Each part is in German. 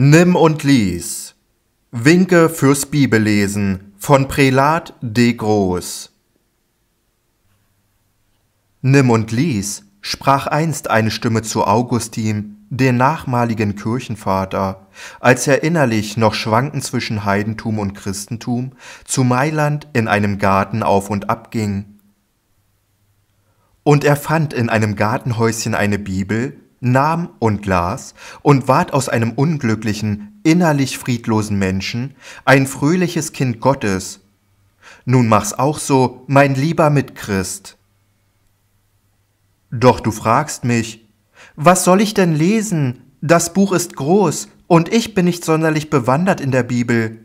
Nimm und lies. Winke fürs Bibellesen von Prälat de Groß. Nimm und lies, sprach einst eine Stimme zu Augustin, den nachmaligen Kirchenvater, als er innerlich noch schwankend zwischen Heidentum und Christentum zu Mailand in einem Garten auf und ab ging. Und er fand in einem Gartenhäuschen eine Bibel, nahm und las und ward aus einem unglücklichen, innerlich friedlosen Menschen ein fröhliches Kind Gottes. Nun mach's auch so, mein lieber Mitchrist. Doch du fragst mich, was soll ich denn lesen? Das Buch ist groß, und ich bin nicht sonderlich bewandert in der Bibel.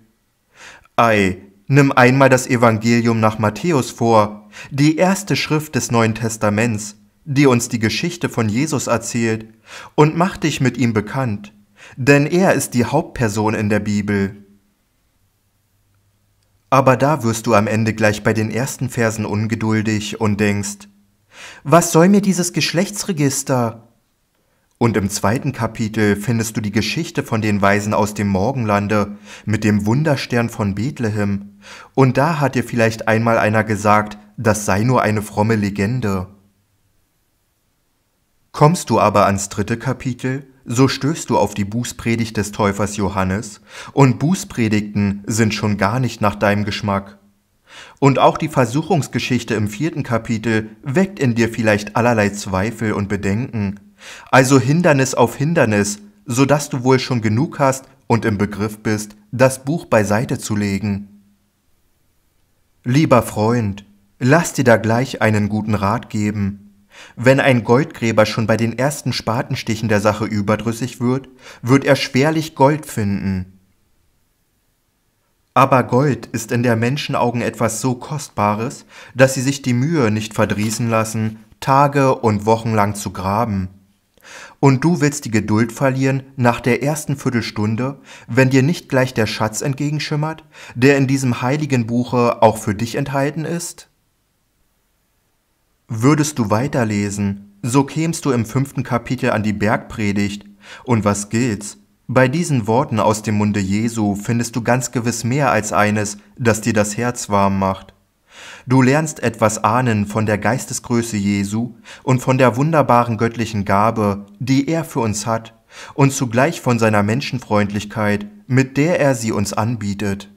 Ei, nimm einmal das Evangelium nach Matthäus vor, die erste Schrift des Neuen Testaments, die uns die Geschichte von Jesus erzählt, und mach dich mit ihm bekannt, denn er ist die Hauptperson in der Bibel. Aber da wirst du am Ende gleich bei den ersten Versen ungeduldig und denkst, was soll mir dieses Geschlechtsregister? Und im zweiten Kapitel findest du die Geschichte von den Weisen aus dem Morgenlande mit dem Wunderstern von Bethlehem, und da hat dir vielleicht einmal einer gesagt, das sei nur eine fromme Legende. Kommst du aber ans dritte Kapitel, so stößt du auf die Bußpredigt des Täufers Johannes, und Bußpredigten sind schon gar nicht nach deinem Geschmack. Und auch die Versuchungsgeschichte im vierten Kapitel weckt in dir vielleicht allerlei Zweifel und Bedenken, also Hindernis auf Hindernis, so dass du wohl schon genug hast und im Begriff bist, das Buch beiseite zu legen. Lieber Freund, lass dir da gleich einen guten Rat geben. Wenn ein Goldgräber schon bei den ersten Spatenstichen der Sache überdrüssig wird, wird er schwerlich Gold finden. Aber Gold ist in der Menschenaugen etwas so Kostbares, dass sie sich die Mühe nicht verdrießen lassen, Tage und Wochen lang zu graben. Und du willst die Geduld verlieren nach der ersten Viertelstunde, wenn dir nicht gleich der Schatz entgegenschimmert, der in diesem heiligen Buche auch für dich enthalten ist? Würdest du weiterlesen, so kämst du im fünften Kapitel an die Bergpredigt. Und was gilt's? Bei diesen Worten aus dem Munde Jesu findest du ganz gewiss mehr als eines, das dir das Herz warm macht. Du lernst etwas ahnen von der Geistesgröße Jesu und von der wunderbaren göttlichen Gabe, die er für uns hat, und zugleich von seiner Menschenfreundlichkeit, mit der er sie uns anbietet.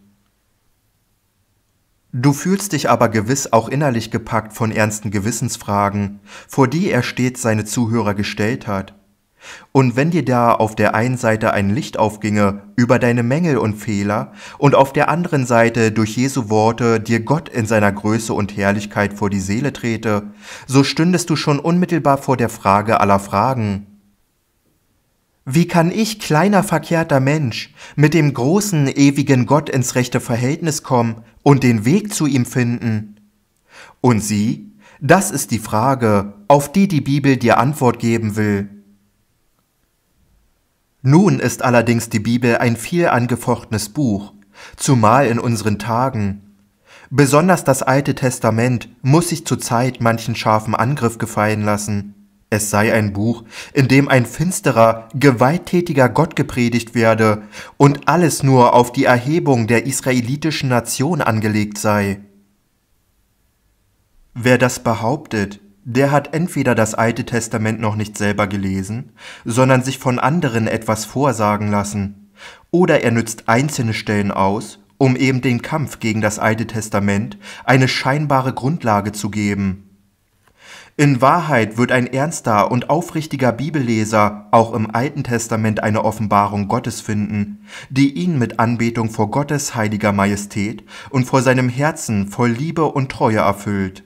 Du fühlst dich aber gewiss auch innerlich gepackt von ernsten Gewissensfragen, vor die er stets seine Zuhörer gestellt hat. Und wenn dir da auf der einen Seite ein Licht aufginge über deine Mängel und Fehler und auf der anderen Seite durch Jesu Worte dir Gott in seiner Größe und Herrlichkeit vor die Seele trete, so stündest du schon unmittelbar vor der Frage aller Fragen. Wie kann ich, kleiner verkehrter Mensch, mit dem großen, ewigen Gott ins rechte Verhältnis kommen und den Weg zu ihm finden? Und sie? Das ist die Frage, auf die die Bibel dir Antwort geben will. Nun ist allerdings die Bibel ein viel angefochtenes Buch, zumal in unseren Tagen. Besonders das Alte Testament muss sich zurzeit manchen scharfen Angriff gefallen lassen es sei ein Buch, in dem ein finsterer, gewalttätiger Gott gepredigt werde und alles nur auf die Erhebung der israelitischen Nation angelegt sei. Wer das behauptet, der hat entweder das Alte Testament noch nicht selber gelesen, sondern sich von anderen etwas vorsagen lassen, oder er nützt einzelne Stellen aus, um eben dem Kampf gegen das Alte Testament eine scheinbare Grundlage zu geben. In Wahrheit wird ein ernster und aufrichtiger Bibelleser auch im Alten Testament eine Offenbarung Gottes finden, die ihn mit Anbetung vor Gottes heiliger Majestät und vor seinem Herzen voll Liebe und Treue erfüllt.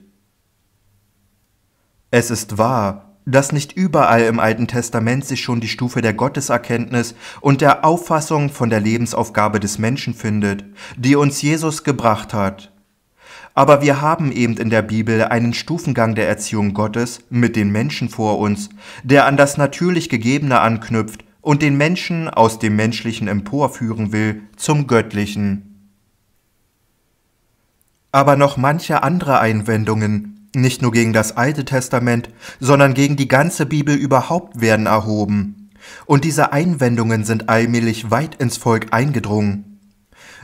Es ist wahr, dass nicht überall im Alten Testament sich schon die Stufe der Gotteserkenntnis und der Auffassung von der Lebensaufgabe des Menschen findet, die uns Jesus gebracht hat. Aber wir haben eben in der Bibel einen Stufengang der Erziehung Gottes mit den Menschen vor uns, der an das natürlich Gegebene anknüpft und den Menschen aus dem Menschlichen emporführen will zum Göttlichen. Aber noch manche andere Einwendungen, nicht nur gegen das Alte Testament, sondern gegen die ganze Bibel überhaupt werden erhoben. Und diese Einwendungen sind allmählich weit ins Volk eingedrungen.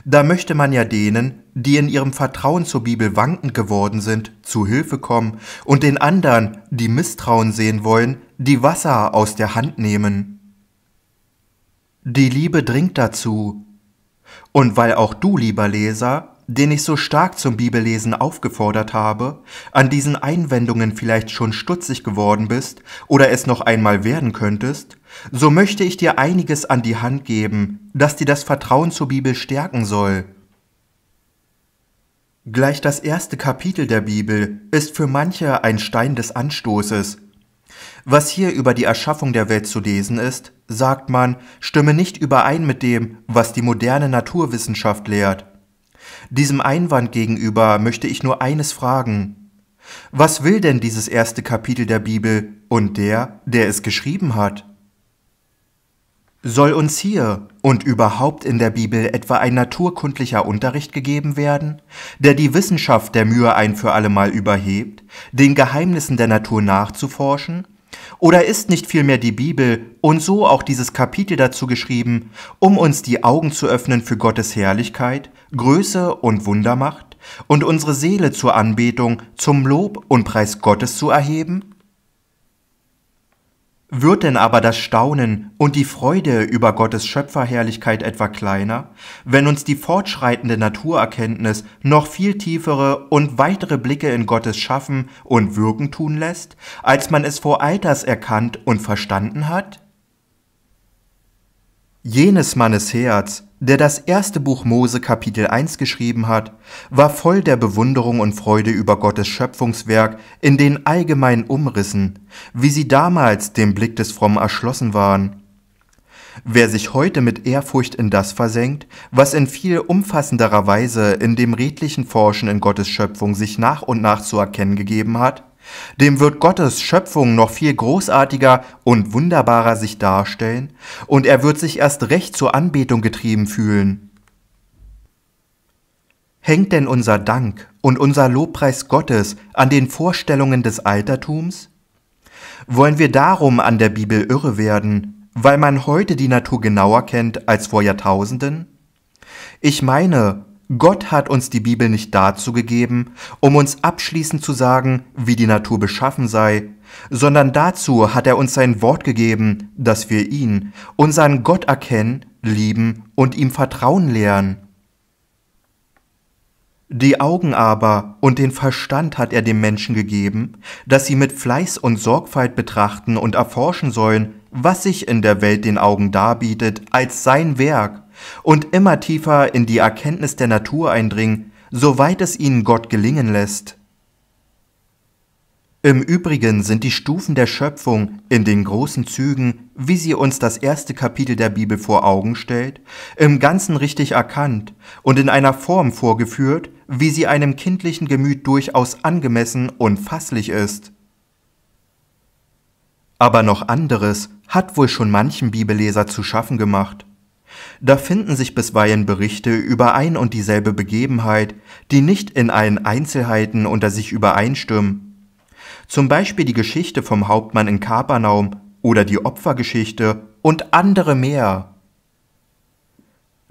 Da möchte man ja denen, die in ihrem Vertrauen zur Bibel wankend geworden sind, zu Hilfe kommen und den anderen, die Misstrauen sehen wollen, die Wasser aus der Hand nehmen. Die Liebe dringt dazu. Und weil auch du, lieber Leser, den ich so stark zum Bibellesen aufgefordert habe, an diesen Einwendungen vielleicht schon stutzig geworden bist oder es noch einmal werden könntest, so möchte ich dir einiges an die Hand geben, das dir das Vertrauen zur Bibel stärken soll. Gleich das erste Kapitel der Bibel ist für manche ein Stein des Anstoßes. Was hier über die Erschaffung der Welt zu lesen ist, sagt man, stimme nicht überein mit dem, was die moderne Naturwissenschaft lehrt. Diesem Einwand gegenüber möchte ich nur eines fragen. Was will denn dieses erste Kapitel der Bibel und der, der es geschrieben hat? Soll uns hier und überhaupt in der Bibel etwa ein naturkundlicher Unterricht gegeben werden, der die Wissenschaft der Mühe ein für allemal überhebt, den Geheimnissen der Natur nachzuforschen? Oder ist nicht vielmehr die Bibel und so auch dieses Kapitel dazu geschrieben, um uns die Augen zu öffnen für Gottes Herrlichkeit, Größe und Wundermacht und unsere Seele zur Anbetung, zum Lob und Preis Gottes zu erheben? Wird denn aber das Staunen und die Freude über Gottes Schöpferherrlichkeit etwa kleiner, wenn uns die fortschreitende Naturerkenntnis noch viel tiefere und weitere Blicke in Gottes Schaffen und Wirken tun lässt, als man es vor Alters erkannt und verstanden hat? Jenes Mannes Herz, der das erste Buch Mose Kapitel 1 geschrieben hat, war voll der Bewunderung und Freude über Gottes Schöpfungswerk in den allgemeinen Umrissen, wie sie damals dem Blick des Fromm erschlossen waren. Wer sich heute mit Ehrfurcht in das versenkt, was in viel umfassenderer Weise in dem redlichen Forschen in Gottes Schöpfung sich nach und nach zu erkennen gegeben hat, dem wird Gottes Schöpfung noch viel großartiger und wunderbarer sich darstellen, und er wird sich erst recht zur Anbetung getrieben fühlen. Hängt denn unser Dank und unser Lobpreis Gottes an den Vorstellungen des Altertums? Wollen wir darum an der Bibel irre werden, weil man heute die Natur genauer kennt als vor Jahrtausenden? Ich meine, Gott hat uns die Bibel nicht dazu gegeben, um uns abschließend zu sagen, wie die Natur beschaffen sei, sondern dazu hat er uns sein Wort gegeben, dass wir ihn, unseren Gott erkennen, lieben und ihm Vertrauen lehren. Die Augen aber und den Verstand hat er dem Menschen gegeben, dass sie mit Fleiß und Sorgfalt betrachten und erforschen sollen, was sich in der Welt den Augen darbietet als sein Werk und immer tiefer in die Erkenntnis der Natur eindringen, soweit es ihnen Gott gelingen lässt. Im Übrigen sind die Stufen der Schöpfung in den großen Zügen, wie sie uns das erste Kapitel der Bibel vor Augen stellt, im Ganzen richtig erkannt und in einer Form vorgeführt, wie sie einem kindlichen Gemüt durchaus angemessen und fasslich ist. Aber noch anderes hat wohl schon manchen Bibelleser zu schaffen gemacht. Da finden sich bisweilen Berichte über ein und dieselbe Begebenheit, die nicht in allen Einzelheiten unter sich übereinstimmen. Zum Beispiel die Geschichte vom Hauptmann in Kapernaum oder die Opfergeschichte und andere mehr.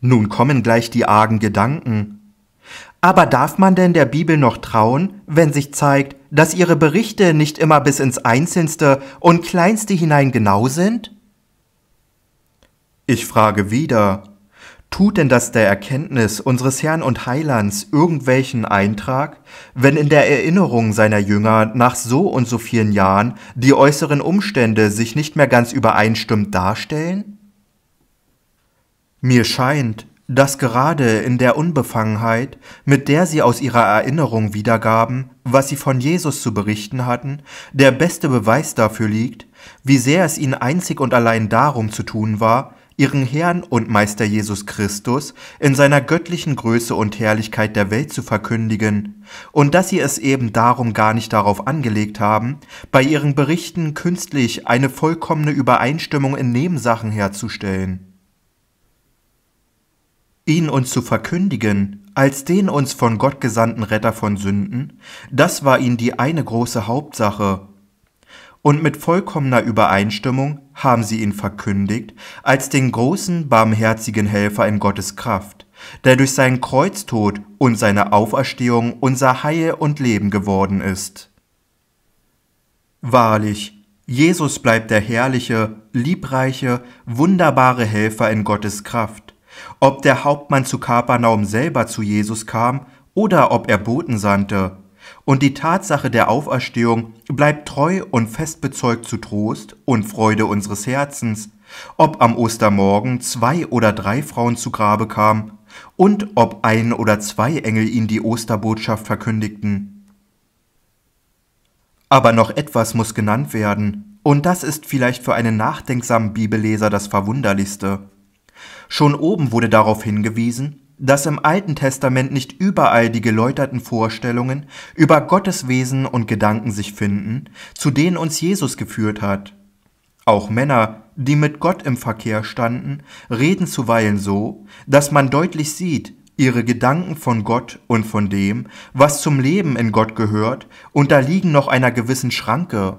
Nun kommen gleich die argen Gedanken. Aber darf man denn der Bibel noch trauen, wenn sich zeigt, dass ihre Berichte nicht immer bis ins Einzelste und Kleinste hinein genau sind? Ich frage wieder, tut denn das der Erkenntnis unseres Herrn und Heilands irgendwelchen Eintrag, wenn in der Erinnerung seiner Jünger nach so und so vielen Jahren die äußeren Umstände sich nicht mehr ganz übereinstimmend darstellen? Mir scheint, dass gerade in der Unbefangenheit, mit der sie aus ihrer Erinnerung wiedergaben, was sie von Jesus zu berichten hatten, der beste Beweis dafür liegt, wie sehr es ihnen einzig und allein darum zu tun war, ihren Herrn und Meister Jesus Christus in seiner göttlichen Größe und Herrlichkeit der Welt zu verkündigen, und dass sie es eben darum gar nicht darauf angelegt haben, bei ihren Berichten künstlich eine vollkommene Übereinstimmung in Nebensachen herzustellen. Ihn uns zu verkündigen, als den uns von Gott gesandten Retter von Sünden, das war ihnen die eine große Hauptsache, und mit vollkommener Übereinstimmung haben sie ihn verkündigt als den großen, barmherzigen Helfer in Gottes Kraft, der durch seinen Kreuztod und seine Auferstehung unser Heil und Leben geworden ist. Wahrlich, Jesus bleibt der herrliche, liebreiche, wunderbare Helfer in Gottes Kraft. Ob der Hauptmann zu Kapernaum selber zu Jesus kam oder ob er Boten sandte, und die Tatsache der Auferstehung bleibt treu und fest bezeugt zu Trost und Freude unseres Herzens, ob am Ostermorgen zwei oder drei Frauen zu Grabe kamen und ob ein oder zwei Engel ihnen die Osterbotschaft verkündigten. Aber noch etwas muss genannt werden, und das ist vielleicht für einen nachdenksamen Bibelleser das Verwunderlichste. Schon oben wurde darauf hingewiesen, dass im Alten Testament nicht überall die geläuterten Vorstellungen über Gottes Wesen und Gedanken sich finden, zu denen uns Jesus geführt hat. Auch Männer, die mit Gott im Verkehr standen, reden zuweilen so, dass man deutlich sieht, ihre Gedanken von Gott und von dem, was zum Leben in Gott gehört, unterliegen noch einer gewissen Schranke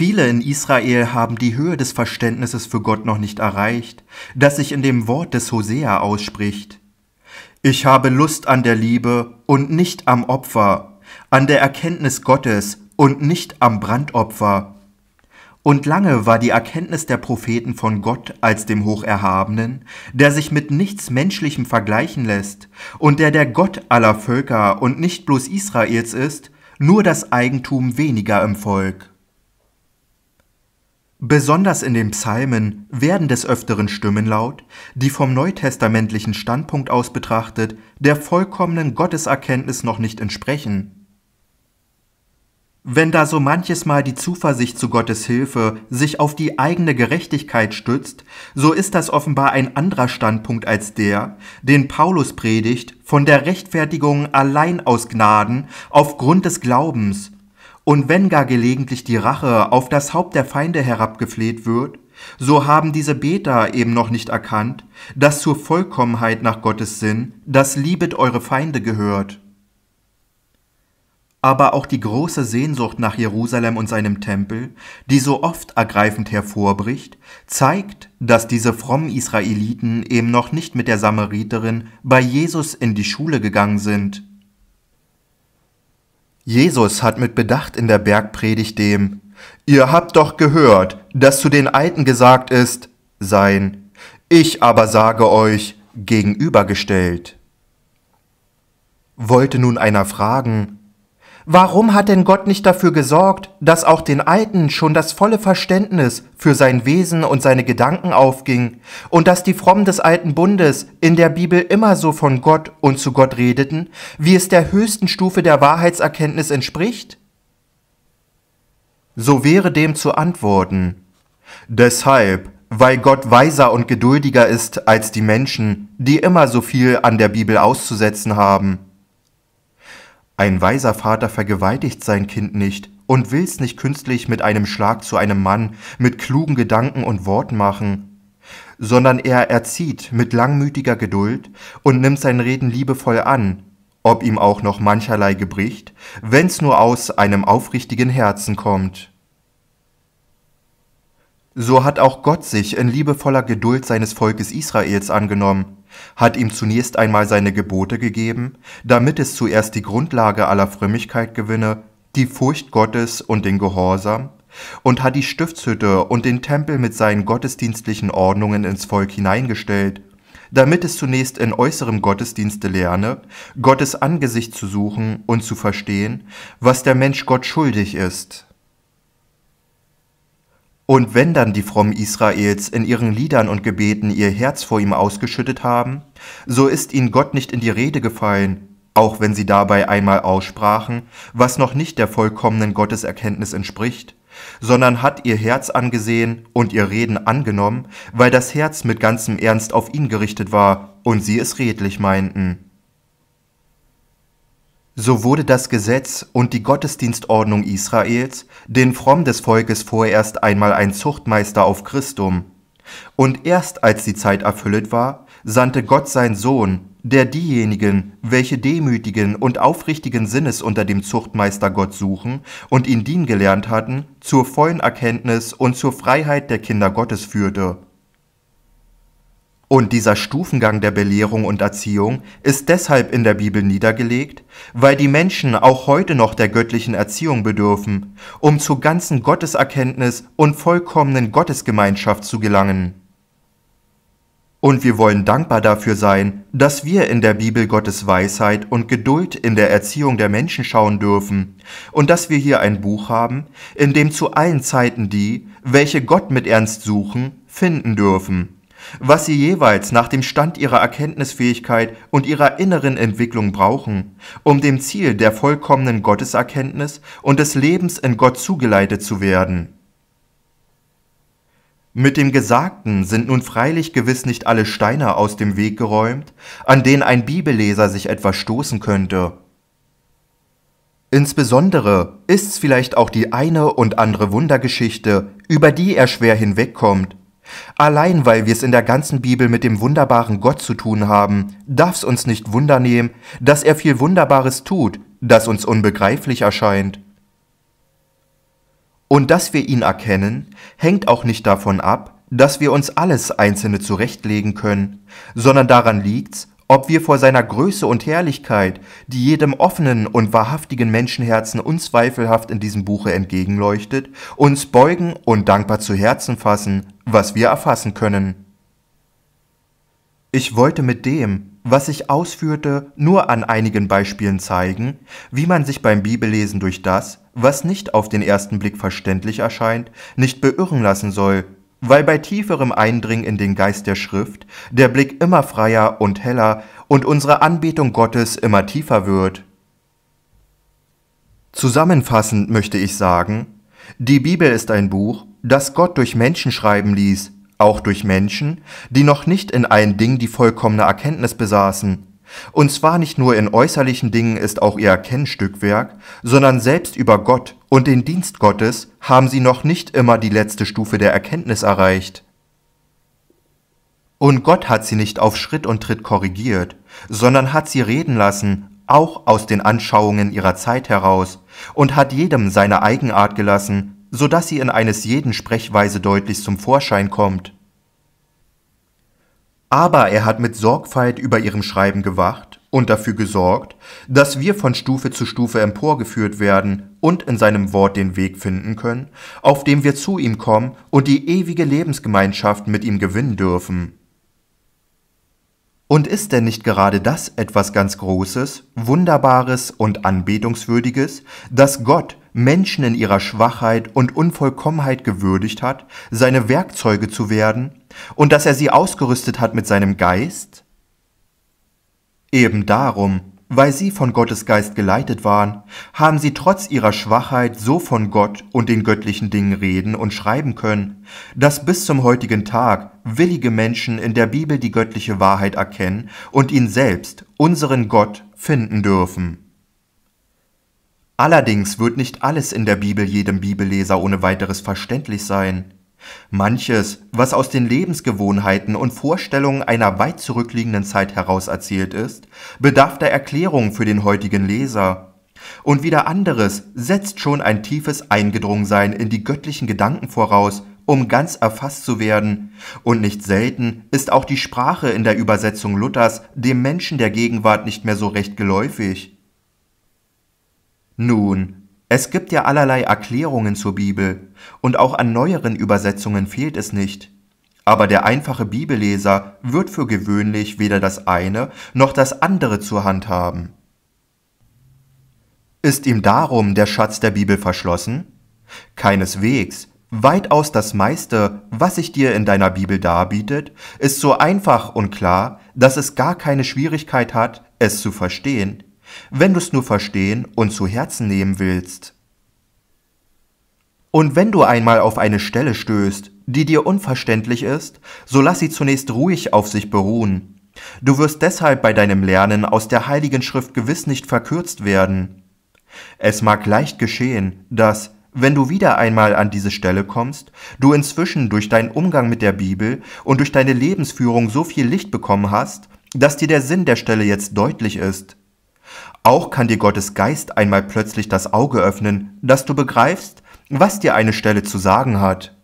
Viele in Israel haben die Höhe des Verständnisses für Gott noch nicht erreicht, das sich in dem Wort des Hosea ausspricht. Ich habe Lust an der Liebe und nicht am Opfer, an der Erkenntnis Gottes und nicht am Brandopfer. Und lange war die Erkenntnis der Propheten von Gott als dem Hocherhabenen, der sich mit nichts Menschlichem vergleichen lässt und der der Gott aller Völker und nicht bloß Israels ist, nur das Eigentum weniger im Volk. Besonders in den Psalmen werden des Öfteren Stimmen laut, die vom neutestamentlichen Standpunkt aus betrachtet der vollkommenen Gotteserkenntnis noch nicht entsprechen. Wenn da so manches Mal die Zuversicht zu Gottes Hilfe sich auf die eigene Gerechtigkeit stützt, so ist das offenbar ein anderer Standpunkt als der, den Paulus predigt, von der Rechtfertigung allein aus Gnaden aufgrund des Glaubens und wenn gar gelegentlich die Rache auf das Haupt der Feinde herabgefleht wird, so haben diese Beter eben noch nicht erkannt, dass zur Vollkommenheit nach Gottes Sinn das Liebet eure Feinde gehört. Aber auch die große Sehnsucht nach Jerusalem und seinem Tempel, die so oft ergreifend hervorbricht, zeigt, dass diese frommen Israeliten eben noch nicht mit der Samariterin bei Jesus in die Schule gegangen sind. Jesus hat mit Bedacht in der Bergpredigt dem Ihr habt doch gehört, dass zu den Alten gesagt ist, sein, ich aber sage euch, gegenübergestellt. Wollte nun einer fragen, Warum hat denn Gott nicht dafür gesorgt, dass auch den Alten schon das volle Verständnis für sein Wesen und seine Gedanken aufging und dass die Frommen des alten Bundes in der Bibel immer so von Gott und zu Gott redeten, wie es der höchsten Stufe der Wahrheitserkenntnis entspricht? So wäre dem zu antworten. Deshalb, weil Gott weiser und geduldiger ist als die Menschen, die immer so viel an der Bibel auszusetzen haben. Ein weiser Vater vergewaltigt sein Kind nicht und will's nicht künstlich mit einem Schlag zu einem Mann, mit klugen Gedanken und Worten machen, sondern er erzieht mit langmütiger Geduld und nimmt sein Reden liebevoll an, ob ihm auch noch mancherlei gebricht, wenn's nur aus einem aufrichtigen Herzen kommt. So hat auch Gott sich in liebevoller Geduld seines Volkes Israels angenommen, hat ihm zunächst einmal seine Gebote gegeben, damit es zuerst die Grundlage aller Frömmigkeit gewinne, die Furcht Gottes und den Gehorsam, und hat die Stiftshütte und den Tempel mit seinen gottesdienstlichen Ordnungen ins Volk hineingestellt, damit es zunächst in äußerem Gottesdienste lerne, Gottes Angesicht zu suchen und zu verstehen, was der Mensch Gott schuldig ist und wenn dann die frommen Israels in ihren Liedern und Gebeten ihr Herz vor ihm ausgeschüttet haben, so ist ihnen Gott nicht in die Rede gefallen, auch wenn sie dabei einmal aussprachen, was noch nicht der vollkommenen Gotteserkenntnis entspricht, sondern hat ihr Herz angesehen und ihr Reden angenommen, weil das Herz mit ganzem Ernst auf ihn gerichtet war und sie es redlich meinten. So wurde das Gesetz und die Gottesdienstordnung Israels den Fromm des Volkes vorerst einmal ein Zuchtmeister auf Christum. Und erst als die Zeit erfüllet war, sandte Gott sein Sohn, der diejenigen, welche demütigen und aufrichtigen Sinnes unter dem Zuchtmeister Gott suchen und ihn dienen gelernt hatten, zur vollen Erkenntnis und zur Freiheit der Kinder Gottes führte. Und dieser Stufengang der Belehrung und Erziehung ist deshalb in der Bibel niedergelegt, weil die Menschen auch heute noch der göttlichen Erziehung bedürfen, um zur ganzen Gotteserkenntnis und vollkommenen Gottesgemeinschaft zu gelangen. Und wir wollen dankbar dafür sein, dass wir in der Bibel Gottes Weisheit und Geduld in der Erziehung der Menschen schauen dürfen und dass wir hier ein Buch haben, in dem zu allen Zeiten die, welche Gott mit Ernst suchen, finden dürfen was sie jeweils nach dem Stand ihrer Erkenntnisfähigkeit und ihrer inneren Entwicklung brauchen, um dem Ziel der vollkommenen Gotteserkenntnis und des Lebens in Gott zugeleitet zu werden. Mit dem Gesagten sind nun freilich gewiss nicht alle Steine aus dem Weg geräumt, an denen ein Bibelleser sich etwas stoßen könnte. Insbesondere ist's vielleicht auch die eine und andere Wundergeschichte, über die er schwer hinwegkommt Allein weil wir es in der ganzen Bibel mit dem wunderbaren Gott zu tun haben, darf's uns nicht wundernehmen, dass er viel Wunderbares tut, das uns unbegreiflich erscheint. Und dass wir ihn erkennen, hängt auch nicht davon ab, dass wir uns alles Einzelne zurechtlegen können, sondern daran liegt's, ob wir vor seiner Größe und Herrlichkeit, die jedem offenen und wahrhaftigen Menschenherzen unzweifelhaft in diesem Buche entgegenleuchtet, uns beugen und dankbar zu Herzen fassen was wir erfassen können. Ich wollte mit dem, was ich ausführte, nur an einigen Beispielen zeigen, wie man sich beim Bibellesen durch das, was nicht auf den ersten Blick verständlich erscheint, nicht beirren lassen soll, weil bei tieferem Eindringen in den Geist der Schrift der Blick immer freier und heller und unsere Anbetung Gottes immer tiefer wird. Zusammenfassend möchte ich sagen, die Bibel ist ein Buch, dass Gott durch Menschen schreiben ließ, auch durch Menschen, die noch nicht in allen Dingen die vollkommene Erkenntnis besaßen. Und zwar nicht nur in äußerlichen Dingen ist auch ihr Erkennstückwerk, sondern selbst über Gott und den Dienst Gottes haben sie noch nicht immer die letzte Stufe der Erkenntnis erreicht. Und Gott hat sie nicht auf Schritt und Tritt korrigiert, sondern hat sie reden lassen, auch aus den Anschauungen ihrer Zeit heraus, und hat jedem seine Eigenart gelassen, so dass sie in eines jeden Sprechweise deutlich zum Vorschein kommt. Aber er hat mit Sorgfalt über ihrem Schreiben gewacht und dafür gesorgt, dass wir von Stufe zu Stufe emporgeführt werden und in seinem Wort den Weg finden können, auf dem wir zu ihm kommen und die ewige Lebensgemeinschaft mit ihm gewinnen dürfen. Und ist denn nicht gerade das etwas ganz Großes, Wunderbares und Anbetungswürdiges, dass Gott Menschen in ihrer Schwachheit und Unvollkommenheit gewürdigt hat, seine Werkzeuge zu werden und dass er sie ausgerüstet hat mit seinem Geist? Eben darum, weil sie von Gottes Geist geleitet waren, haben sie trotz ihrer Schwachheit so von Gott und den göttlichen Dingen reden und schreiben können, dass bis zum heutigen Tag willige Menschen in der Bibel die göttliche Wahrheit erkennen und ihn selbst, unseren Gott, finden dürfen. Allerdings wird nicht alles in der Bibel jedem Bibelleser ohne weiteres verständlich sein. Manches, was aus den Lebensgewohnheiten und Vorstellungen einer weit zurückliegenden Zeit heraus erzählt ist, bedarf der Erklärung für den heutigen Leser. Und wieder anderes setzt schon ein tiefes Eingedrungensein in die göttlichen Gedanken voraus, um ganz erfasst zu werden. Und nicht selten ist auch die Sprache in der Übersetzung Luthers dem Menschen der Gegenwart nicht mehr so recht geläufig. Nun, es gibt ja allerlei Erklärungen zur Bibel, und auch an neueren Übersetzungen fehlt es nicht. Aber der einfache Bibelleser wird für gewöhnlich weder das eine noch das andere zur Hand haben. Ist ihm darum der Schatz der Bibel verschlossen? Keineswegs. Weitaus das meiste, was sich dir in deiner Bibel darbietet, ist so einfach und klar, dass es gar keine Schwierigkeit hat, es zu verstehen wenn du es nur verstehen und zu Herzen nehmen willst. Und wenn du einmal auf eine Stelle stößt, die dir unverständlich ist, so lass sie zunächst ruhig auf sich beruhen. Du wirst deshalb bei deinem Lernen aus der Heiligen Schrift gewiss nicht verkürzt werden. Es mag leicht geschehen, dass, wenn du wieder einmal an diese Stelle kommst, du inzwischen durch deinen Umgang mit der Bibel und durch deine Lebensführung so viel Licht bekommen hast, dass dir der Sinn der Stelle jetzt deutlich ist auch kann dir Gottes Geist einmal plötzlich das Auge öffnen, dass du begreifst, was dir eine Stelle zu sagen hat.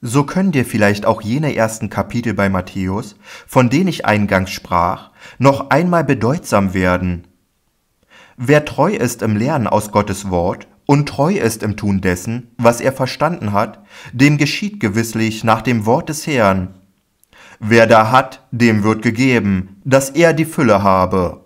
So können dir vielleicht auch jene ersten Kapitel bei Matthäus, von denen ich eingangs sprach, noch einmal bedeutsam werden. Wer treu ist im Lernen aus Gottes Wort und treu ist im Tun dessen, was er verstanden hat, dem geschieht gewisslich nach dem Wort des Herrn, Wer da hat, dem wird gegeben, dass er die Fülle habe.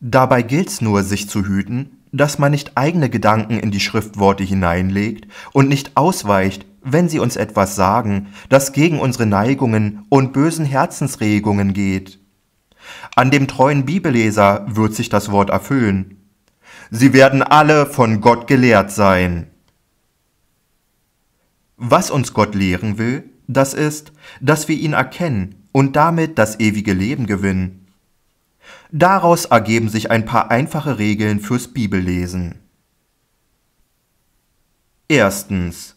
Dabei gilt's nur, sich zu hüten, dass man nicht eigene Gedanken in die Schriftworte hineinlegt und nicht ausweicht, wenn sie uns etwas sagen, das gegen unsere Neigungen und bösen Herzensregungen geht. An dem treuen Bibelleser wird sich das Wort erfüllen. Sie werden alle von Gott gelehrt sein. Was uns Gott lehren will, das ist, dass wir ihn erkennen und damit das ewige Leben gewinnen. Daraus ergeben sich ein paar einfache Regeln fürs Bibellesen. Erstens.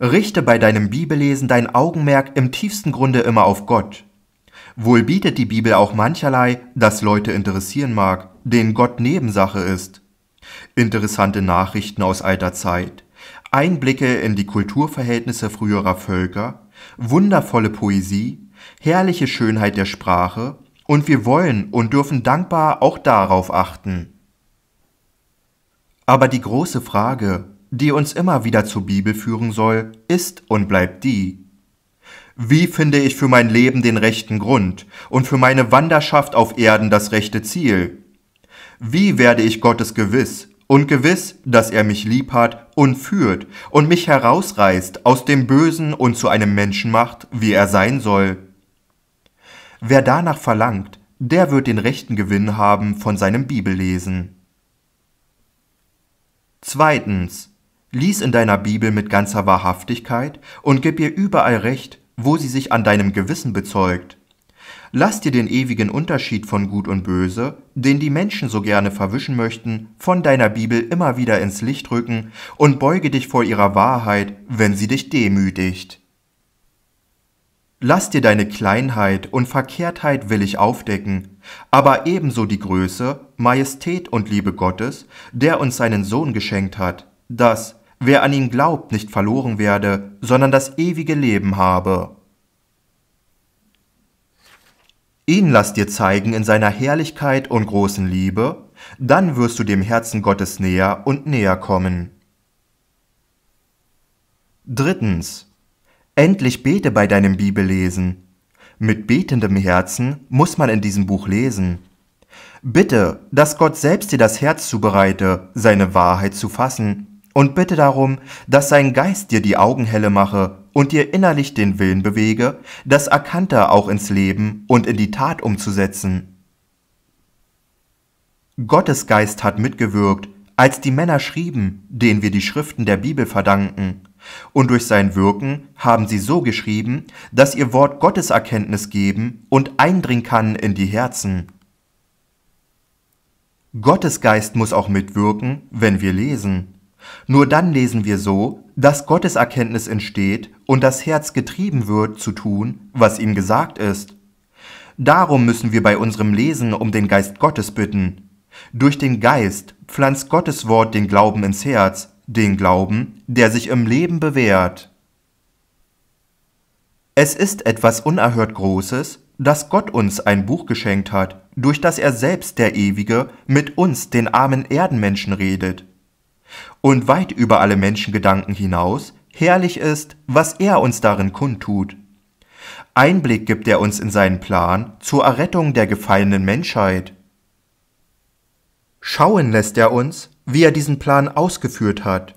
Richte bei deinem Bibellesen dein Augenmerk im tiefsten Grunde immer auf Gott. Wohl bietet die Bibel auch mancherlei, das Leute interessieren mag, den Gott Nebensache ist. Interessante Nachrichten aus alter Zeit, Einblicke in die Kulturverhältnisse früherer Völker, wundervolle Poesie, herrliche Schönheit der Sprache, und wir wollen und dürfen dankbar auch darauf achten. Aber die große Frage, die uns immer wieder zur Bibel führen soll, ist und bleibt die. Wie finde ich für mein Leben den rechten Grund und für meine Wanderschaft auf Erden das rechte Ziel? Wie werde ich Gottes gewiss und gewiss, dass er mich lieb hat und führt und mich herausreißt aus dem Bösen und zu einem Menschen macht, wie er sein soll. Wer danach verlangt, der wird den rechten Gewinn haben von seinem Bibellesen. Zweitens, lies in deiner Bibel mit ganzer Wahrhaftigkeit und gib ihr überall Recht, wo sie sich an deinem Gewissen bezeugt. Lass dir den ewigen Unterschied von Gut und Böse, den die Menschen so gerne verwischen möchten, von deiner Bibel immer wieder ins Licht rücken und beuge dich vor ihrer Wahrheit, wenn sie dich demütigt. Lass dir deine Kleinheit und Verkehrtheit willig aufdecken, aber ebenso die Größe, Majestät und Liebe Gottes, der uns seinen Sohn geschenkt hat, dass, wer an ihn glaubt, nicht verloren werde, sondern das ewige Leben habe. Ihn lass dir zeigen in seiner Herrlichkeit und großen Liebe, dann wirst du dem Herzen Gottes näher und näher kommen. Drittens. Endlich bete bei deinem Bibellesen. Mit betendem Herzen muss man in diesem Buch lesen. Bitte, dass Gott selbst dir das Herz zubereite, seine Wahrheit zu fassen, und bitte darum, dass sein Geist dir die Augen helle mache, und dir innerlich den Willen bewege, das Erkannte auch ins Leben und in die Tat umzusetzen. Gottes Geist hat mitgewirkt, als die Männer schrieben, denen wir die Schriften der Bibel verdanken, und durch sein Wirken haben sie so geschrieben, dass ihr Wort Gottes Erkenntnis geben und eindringen kann in die Herzen. Gottes Geist muss auch mitwirken, wenn wir lesen. Nur dann lesen wir so, dass Gottes Erkenntnis entsteht und das Herz getrieben wird zu tun, was ihm gesagt ist. Darum müssen wir bei unserem Lesen um den Geist Gottes bitten. Durch den Geist pflanzt Gottes Wort den Glauben ins Herz, den Glauben, der sich im Leben bewährt. Es ist etwas unerhört Großes, dass Gott uns ein Buch geschenkt hat, durch das er selbst der Ewige mit uns, den armen Erdenmenschen, redet und weit über alle Menschengedanken hinaus herrlich ist, was er uns darin kundtut. Einblick gibt er uns in seinen Plan zur Errettung der gefallenen Menschheit. Schauen lässt er uns, wie er diesen Plan ausgeführt hat,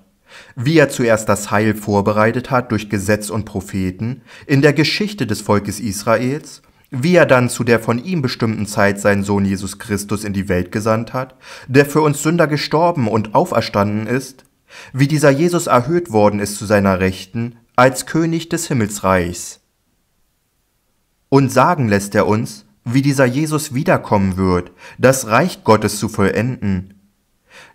wie er zuerst das Heil vorbereitet hat durch Gesetz und Propheten in der Geschichte des Volkes Israels wie er dann zu der von ihm bestimmten Zeit seinen Sohn Jesus Christus in die Welt gesandt hat, der für uns Sünder gestorben und auferstanden ist, wie dieser Jesus erhöht worden ist zu seiner Rechten als König des Himmelsreichs. Und sagen lässt er uns, wie dieser Jesus wiederkommen wird, das Reich Gottes zu vollenden.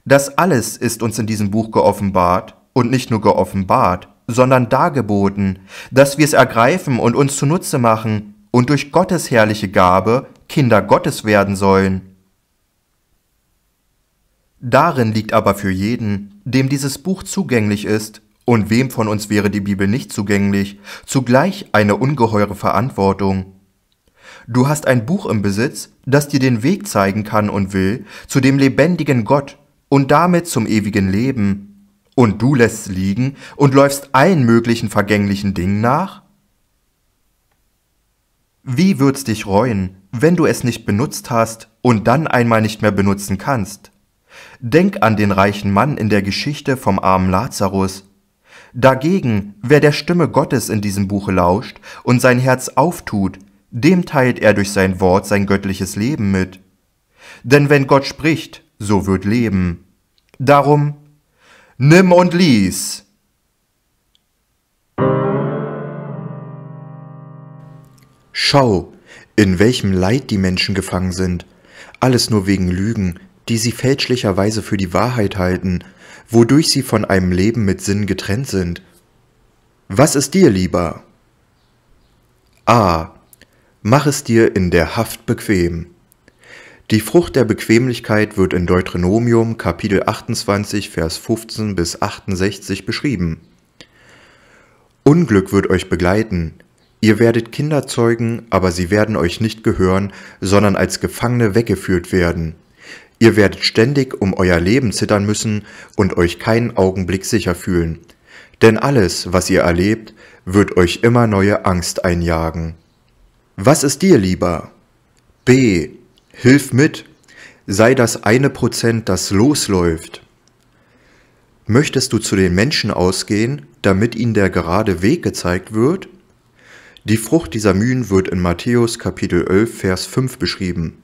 Das alles ist uns in diesem Buch geoffenbart und nicht nur geoffenbart, sondern dargeboten, dass wir es ergreifen und uns zunutze machen, und durch Gottes herrliche Gabe Kinder Gottes werden sollen. Darin liegt aber für jeden, dem dieses Buch zugänglich ist, und wem von uns wäre die Bibel nicht zugänglich, zugleich eine ungeheure Verantwortung. Du hast ein Buch im Besitz, das dir den Weg zeigen kann und will zu dem lebendigen Gott und damit zum ewigen Leben. Und du lässt es liegen und läufst allen möglichen vergänglichen Dingen nach? Wie würd's dich reuen, wenn du es nicht benutzt hast und dann einmal nicht mehr benutzen kannst? Denk an den reichen Mann in der Geschichte vom armen Lazarus. Dagegen, wer der Stimme Gottes in diesem Buche lauscht und sein Herz auftut, dem teilt er durch sein Wort sein göttliches Leben mit. Denn wenn Gott spricht, so wird Leben. Darum, nimm und lies. Schau, in welchem Leid die Menschen gefangen sind, alles nur wegen Lügen, die sie fälschlicherweise für die Wahrheit halten, wodurch sie von einem Leben mit Sinn getrennt sind. Was ist dir lieber? A. Mach es dir in der Haft bequem. Die Frucht der Bequemlichkeit wird in Deuteronomium Kapitel 28 Vers 15 bis 68 beschrieben. Unglück wird euch begleiten, Ihr werdet Kinder zeugen, aber sie werden euch nicht gehören, sondern als Gefangene weggeführt werden. Ihr werdet ständig um euer Leben zittern müssen und euch keinen Augenblick sicher fühlen. Denn alles, was ihr erlebt, wird euch immer neue Angst einjagen. Was ist dir lieber? B. Hilf mit. Sei das eine Prozent, das losläuft. Möchtest du zu den Menschen ausgehen, damit ihnen der gerade Weg gezeigt wird? Die Frucht dieser Mühen wird in Matthäus Kapitel 11, Vers 5 beschrieben.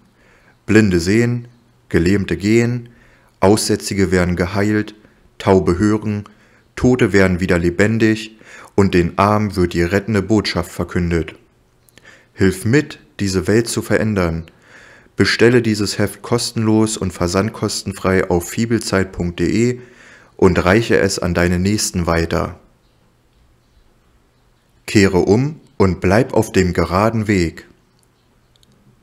Blinde sehen, Gelähmte gehen, Aussätzige werden geheilt, Taube hören, Tote werden wieder lebendig und den Armen wird die rettende Botschaft verkündet. Hilf mit, diese Welt zu verändern. Bestelle dieses Heft kostenlos und versandkostenfrei auf fibelzeit.de und reiche es an deine Nächsten weiter. Kehre um und bleib auf dem geraden Weg.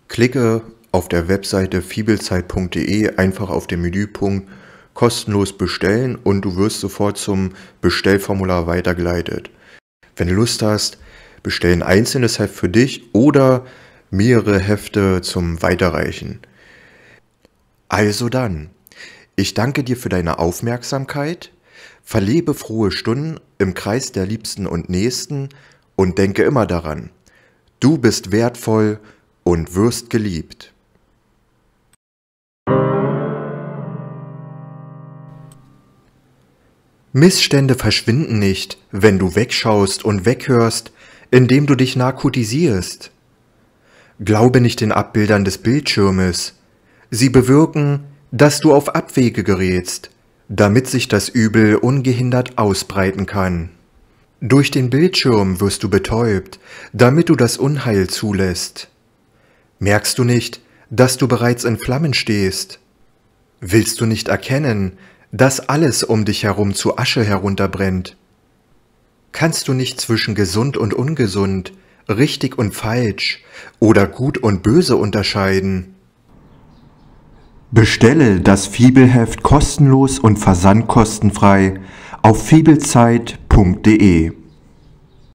Klicke auf der Webseite fibelzeit.de einfach auf den Menüpunkt kostenlos bestellen und du wirst sofort zum Bestellformular weitergeleitet. Wenn du Lust hast, bestell ein einzelnes Heft für dich oder mehrere Hefte zum Weiterreichen. Also dann, ich danke dir für deine Aufmerksamkeit, verlebe frohe Stunden im Kreis der Liebsten und Nächsten, und denke immer daran, du bist wertvoll und wirst geliebt. Missstände verschwinden nicht, wenn du wegschaust und weghörst, indem du dich narkotisierst. Glaube nicht den Abbildern des Bildschirmes. Sie bewirken, dass du auf Abwege gerätst, damit sich das Übel ungehindert ausbreiten kann. Durch den Bildschirm wirst du betäubt, damit du das Unheil zulässt. Merkst du nicht, dass du bereits in Flammen stehst? Willst du nicht erkennen, dass alles um dich herum zu Asche herunterbrennt? Kannst du nicht zwischen gesund und ungesund, richtig und falsch oder gut und böse unterscheiden? Bestelle das Fibelheft kostenlos und versandkostenfrei auf fibelzeit.de www.ftf.de